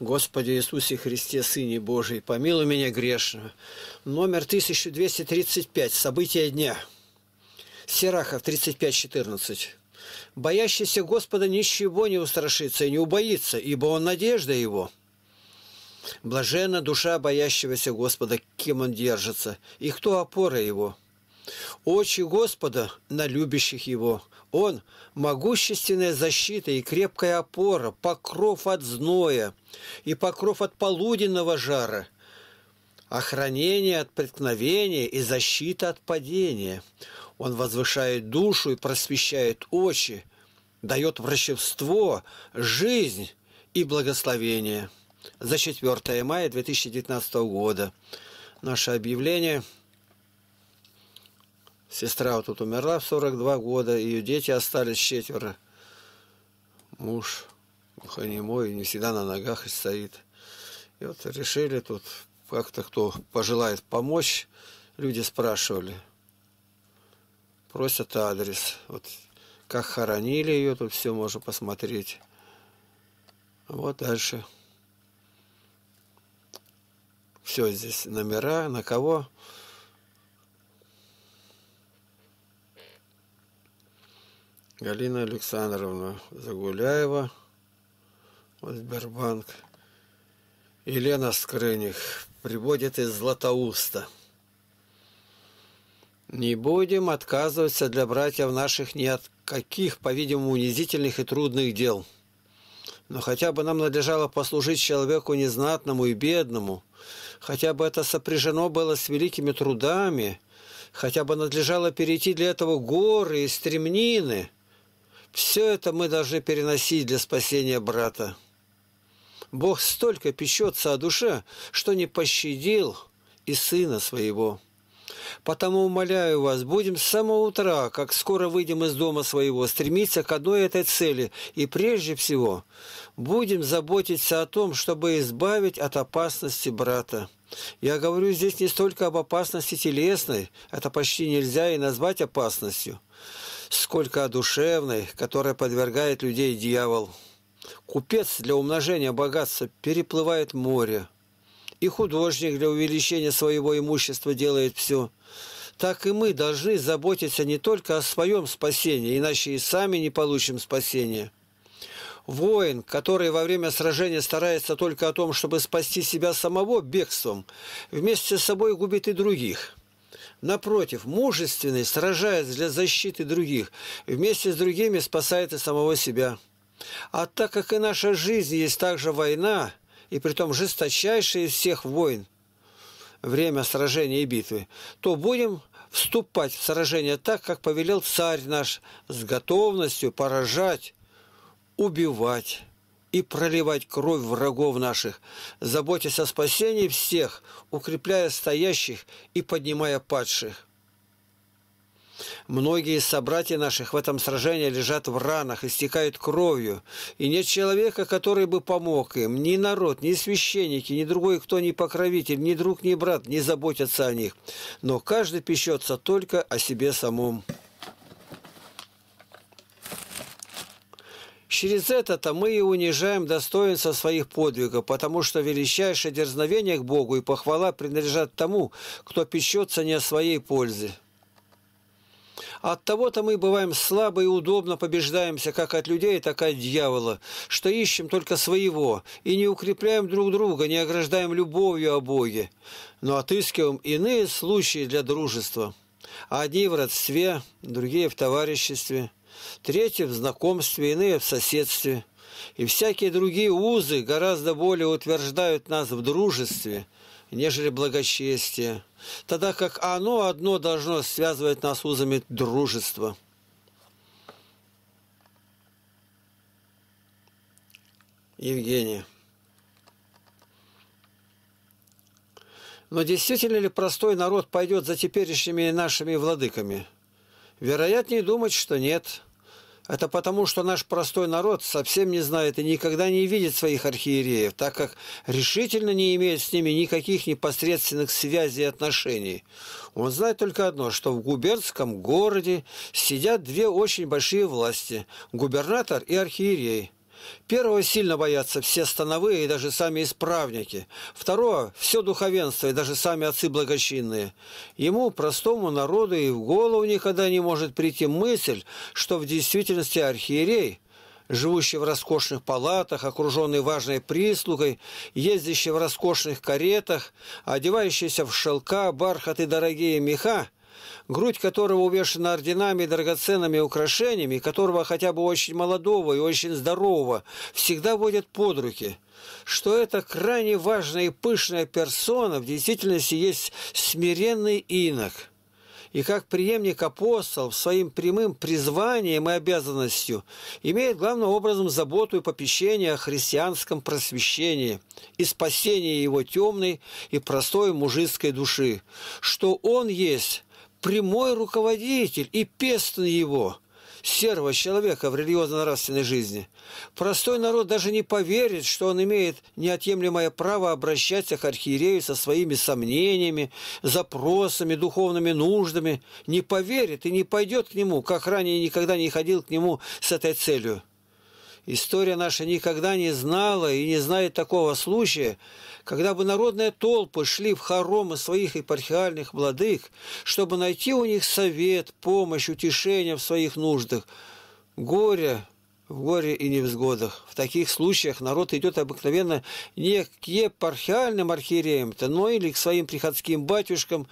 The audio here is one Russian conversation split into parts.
Господи Иисусе Христе, Сыне Божий, помилуй меня грешного. Номер 1235. События дня. Серахов, 35-14. Боящийся Господа ничего не устрашится и не убоится, ибо он надежда его. Блажена душа боящегося Господа, кем он держится, и кто опора его – Очи Господа на любящих Его. Он – могущественная защита и крепкая опора, покров от зноя и покров от полуденного жара, охранение от преткновения и защита от падения. Он возвышает душу и просвещает очи, дает врачевство, жизнь и благословение. За 4 мая 2019 года наше объявление – Сестра вот тут умерла в 42 года, ее дети остались четверо. Муж глухонемой, не всегда на ногах и стоит. И вот решили тут как-то кто пожелает помочь, люди спрашивали. Просят адрес. Вот как хоронили ее, тут все можно посмотреть. Вот дальше. Все здесь номера, на кого Галина Александровна Загуляева, вот Сбербанк. Елена Скрыних приводит из Златоуста. Не будем отказываться для братьев наших ни от каких, по-видимому, унизительных и трудных дел. Но хотя бы нам надлежало послужить человеку незнатному и бедному, хотя бы это сопряжено было с великими трудами, хотя бы надлежало перейти для этого горы и стремнины – все это мы должны переносить для спасения брата. Бог столько печется о душе, что не пощадил и сына своего. Потому умоляю вас, будем с самого утра, как скоро выйдем из дома своего, стремиться к одной этой цели, и прежде всего будем заботиться о том, чтобы избавить от опасности брата. Я говорю здесь не столько об опасности телесной, это почти нельзя и назвать опасностью, сколько о душевной, которая подвергает людей дьявол. Купец для умножения богатства переплывает море, и художник для увеличения своего имущества делает все. Так и мы должны заботиться не только о своем спасении, иначе и сами не получим спасения. Воин, который во время сражения старается только о том, чтобы спасти себя самого бегством, вместе с собой губит и других – Напротив, мужественный сражается для защиты других, вместе с другими спасает и самого себя. А так как и наша жизнь есть также война, и при том жесточайшая из всех войн, время сражения и битвы, то будем вступать в сражение так, как повелел царь наш, с готовностью поражать, убивать и проливать кровь врагов наших, заботясь о спасении всех, укрепляя стоящих и поднимая падших. Многие из собратьев наших в этом сражении лежат в ранах, истекают кровью, и нет человека, который бы помог им. Ни народ, ни священники, ни другой, кто ни покровитель, ни друг, ни брат не заботятся о них. Но каждый печется только о себе самом. Через это-то мы и унижаем достоинство своих подвигов, потому что величайшее дерзновение к Богу и похвала принадлежат тому, кто печется не о своей пользе. От того-то мы бываем слабы и удобно побеждаемся как от людей, так и от дьявола, что ищем только своего и не укрепляем друг друга, не ограждаем любовью о Боге, но отыскиваем иные случаи для дружества. Одни в родстве, другие в товариществе – третье – в знакомстве, иные – в соседстве. И всякие другие узы гораздо более утверждают нас в дружестве, нежели благочестие, тогда как оно одно должно связывать нас узами дружества. Евгения. Но действительно ли простой народ пойдет за теперешними нашими владыками – Вероятнее думать, что нет. Это потому, что наш простой народ совсем не знает и никогда не видит своих архиереев, так как решительно не имеет с ними никаких непосредственных связей и отношений. Он знает только одно, что в губернском городе сидят две очень большие власти – губернатор и архиерей – Первого сильно боятся все становые и даже сами исправники. Второго – все духовенство и даже сами отцы благочинные. Ему, простому народу, и в голову никогда не может прийти мысль, что в действительности архиерей – живущий в роскошных палатах, окруженный важной прислугой, ездящий в роскошных каретах, одевающийся в шелка, бархат и дорогие меха, грудь которого увешана орденами и драгоценными украшениями, которого хотя бы очень молодого и очень здорового всегда водят под руки, что эта крайне важная и пышная персона в действительности есть смиренный инок – и как преемник апостолов своим прямым призванием и обязанностью имеет главным образом заботу и попечение о христианском просвещении и спасении его темной и простой мужицкой души, что он есть прямой руководитель и пестный его, серого человека в религиозно-нравственной жизни. Простой народ даже не поверит, что он имеет неотъемлемое право обращаться к архиерею со своими сомнениями, запросами, духовными нуждами, не поверит и не пойдет к нему, как ранее никогда не ходил к нему с этой целью. История наша никогда не знала и не знает такого случая, когда бы народные толпы шли в хоромы своих епархиальных владык, чтобы найти у них совет, помощь, утешение в своих нуждах. Горе в горе и невзгодах. В таких случаях народ идет обыкновенно не к епархиальным архиереям но или к своим приходским батюшкам,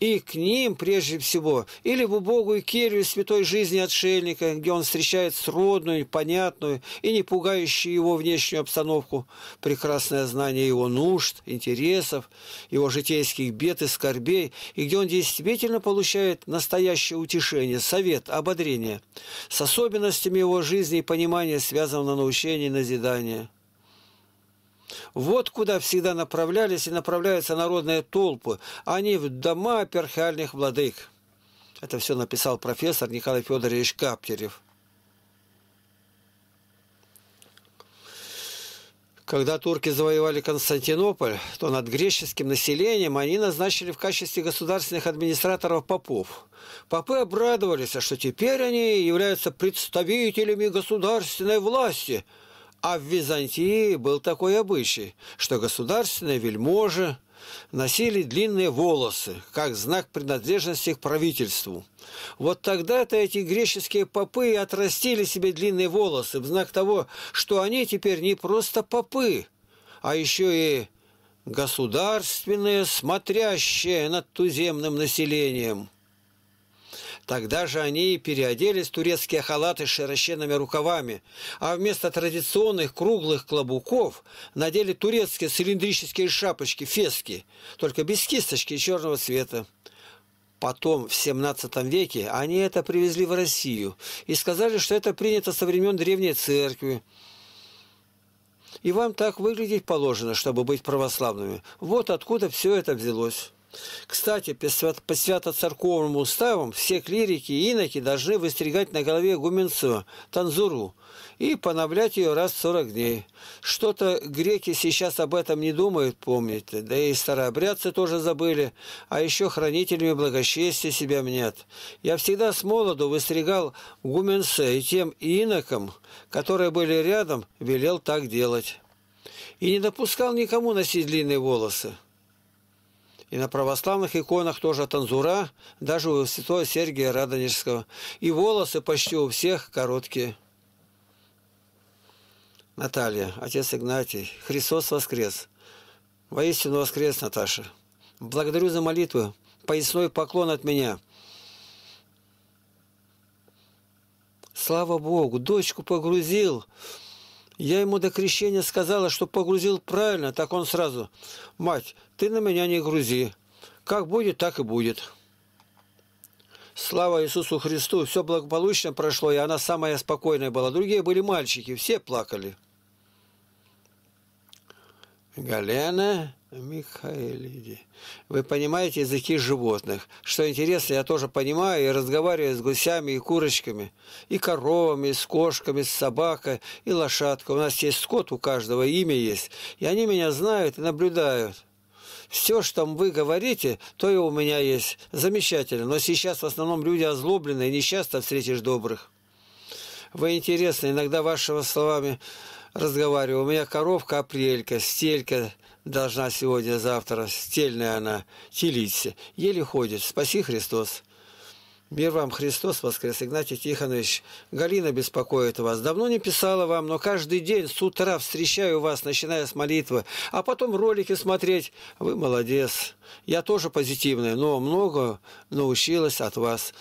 и к ним прежде всего, или в убогую келью святой жизни отшельника, где он встречает сродную, понятную и не пугающую его внешнюю обстановку, прекрасное знание его нужд, интересов, его житейских бед и скорбей, и где он действительно получает настоящее утешение, совет, ободрение. С особенностями его жизни и понимание связано научение и назидание. Вот куда всегда направлялись и направляются народные толпы, а не в дома перхиальных владык. Это все написал профессор Николай Федорович Каптерев. Когда турки завоевали Константинополь, то над греческим населением они назначили в качестве государственных администраторов попов. Попы обрадовались, что теперь они являются представителями государственной власти. А в Византии был такой обычай, что государственные вельможи – носили длинные волосы, как знак принадлежности к правительству. Вот тогда-то эти греческие попы и отрастили себе длинные волосы, в знак того, что они теперь не просто попы, а еще и государственные, смотрящие над туземным населением – Тогда же они и переоделись в турецкие халаты с широченными рукавами, а вместо традиционных круглых клобуков надели турецкие цилиндрические шапочки, фески, только без кисточки и черного цвета. Потом, в XVII веке, они это привезли в Россию и сказали, что это принято со времен Древней Церкви. И вам так выглядеть положено, чтобы быть православными. Вот откуда все это взялось». Кстати, по свято-церковным уставам все клирики и иноки должны выстригать на голове гуменцу, танзуру, и поновлять ее раз в 40 дней. Что-то греки сейчас об этом не думают, помните, да и старообрядцы тоже забыли, а еще хранителями благочестия себя мнят. Я всегда с молоду выстригал гуменце и тем инокам, которые были рядом, велел так делать. И не допускал никому носить длинные волосы. И на православных иконах тоже танзура, даже у святого Сергия Радонежского. И волосы почти у всех короткие. Наталья, отец Игнатий, Христос воскрес. Воистину воскрес, Наташа. Благодарю за молитву. Поясной поклон от меня. Слава Богу, дочку погрузил. Я ему до крещения сказала, что погрузил правильно, так он сразу. «Мать, ты на меня не грузи. Как будет, так и будет». Слава Иисусу Христу! Все благополучно прошло, и она самая спокойная была. Другие были мальчики, все плакали. Галена Михаэлиди. Вы понимаете языки животных. Что интересно, я тоже понимаю и разговариваю с гусями и курочками, и коровами, и с кошками, с собакой, и лошадкой. У нас есть скот, у каждого имя есть. И они меня знают и наблюдают. Все, что вы говорите, то и у меня есть. Замечательно. Но сейчас в основном люди озлоблены, и несчастно встретишь добрых. Вы интересны, иногда вашими словами разговариваю. У меня коровка апрелька, стелька должна сегодня-завтра, стельная она, телиться. Еле ходит. Спаси Христос. Мир вам, Христос воскрес, Игнатий Тихонович. Галина беспокоит вас. Давно не писала вам, но каждый день с утра встречаю вас, начиная с молитвы, а потом ролики смотреть. Вы молодец. Я тоже позитивный, но много научилась от вас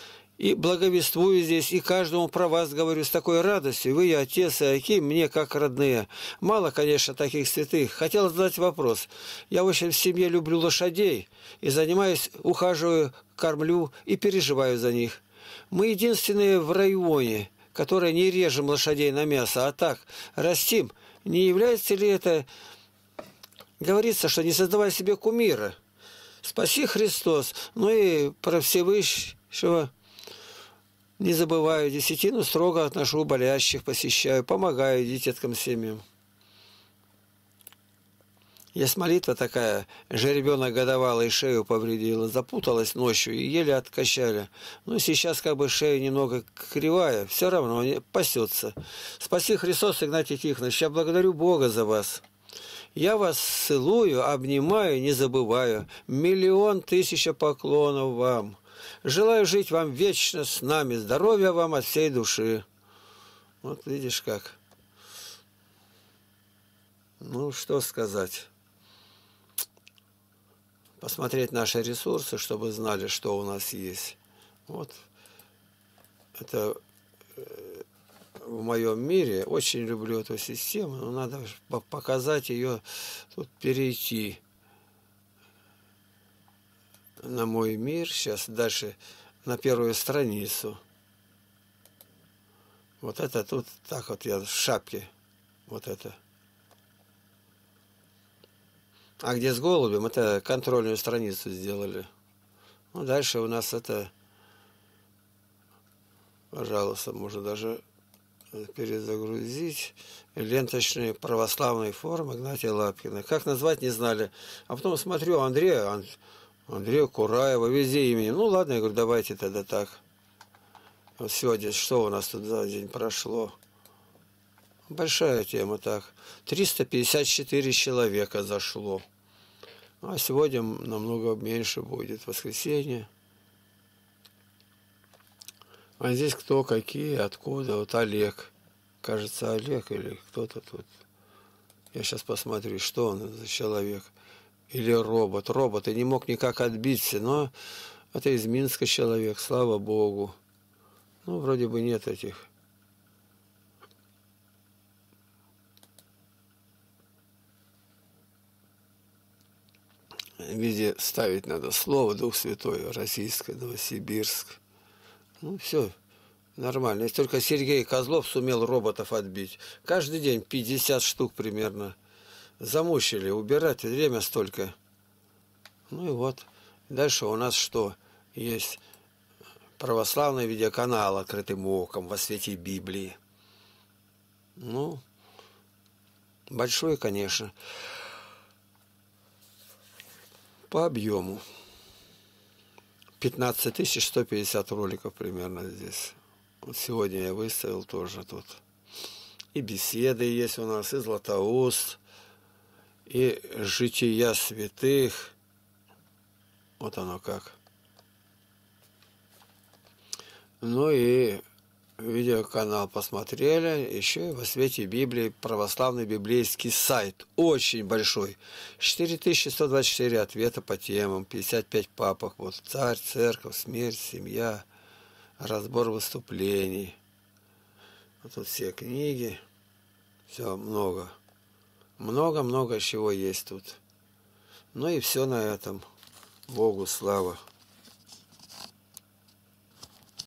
и благовествую здесь, и каждому про вас говорю с такой радостью. Вы и отец, и Аким мне как родные. Мало, конечно, таких святых. Хотел задать вопрос. Я очень в семье люблю лошадей и занимаюсь, ухаживаю, кормлю и переживаю за них. Мы единственные в районе, которые не режем лошадей на мясо, а так растим. Не является ли это... Говорится, что не создавай себе кумира. Спаси Христос, ну и про Всевышнего не забываю десятину, строго отношу болящих, посещаю, помогаю детяткам семьям. Есть молитва такая, жеребенок годовалый шею повредила, запуталась ночью и еле откачали. Ну, сейчас как бы шея немного кривая, все равно пасется. Спаси Христос, Игнатий Тихонович, я благодарю Бога за вас. Я вас целую, обнимаю, не забываю. Миллион тысяча поклонов вам. Желаю жить вам вечно с нами, здоровья вам от всей души. Вот видишь как. Ну, что сказать. Посмотреть наши ресурсы, чтобы знали, что у нас есть. Вот. Это э, в моем мире. Очень люблю эту систему, но надо показать ее, тут перейти на мой мир. Сейчас дальше на первую страницу. Вот это тут, так вот я в шапке. Вот это. А где с голубем, это контрольную страницу сделали. Ну, дальше у нас это... Пожалуйста, можно даже перезагрузить ленточные православные формы Игнатия Лапкина. Как назвать, не знали. А потом смотрю, Андрей, Андрея Кураева, везде имени. Ну ладно, я говорю, давайте тогда так. Вот сегодня, что у нас тут за день прошло? Большая тема так. 354 человека зашло. Ну, а сегодня намного меньше будет. Воскресенье. А здесь кто, какие, откуда. Вот Олег. Кажется, Олег или кто-то тут. Я сейчас посмотрю, что он за человек или робот. Робот, и не мог никак отбиться, но это из Минска человек, слава богу. Ну, вроде бы нет этих. Везде ставить надо слово Дух Святой, Российское, Новосибирск. Ну, все нормально. Если только Сергей Козлов сумел роботов отбить. Каждый день 50 штук примерно замучили, убирать время столько. Ну и вот. Дальше у нас что? Есть православный видеоканал «Открытым оком» во свете Библии. Ну, большой, конечно, по объему. 15 150 роликов примерно здесь. Вот сегодня я выставил тоже тут. И беседы есть у нас, и Златоуст – и жития святых. Вот оно как. Ну и видеоканал посмотрели, еще и во свете Библии православный библейский сайт, очень большой, 4124 ответа по темам, 55 папок, вот царь, церковь, смерть, семья, разбор выступлений, вот тут все книги, все много. Много-много чего есть тут. Ну и все на этом. Богу слава.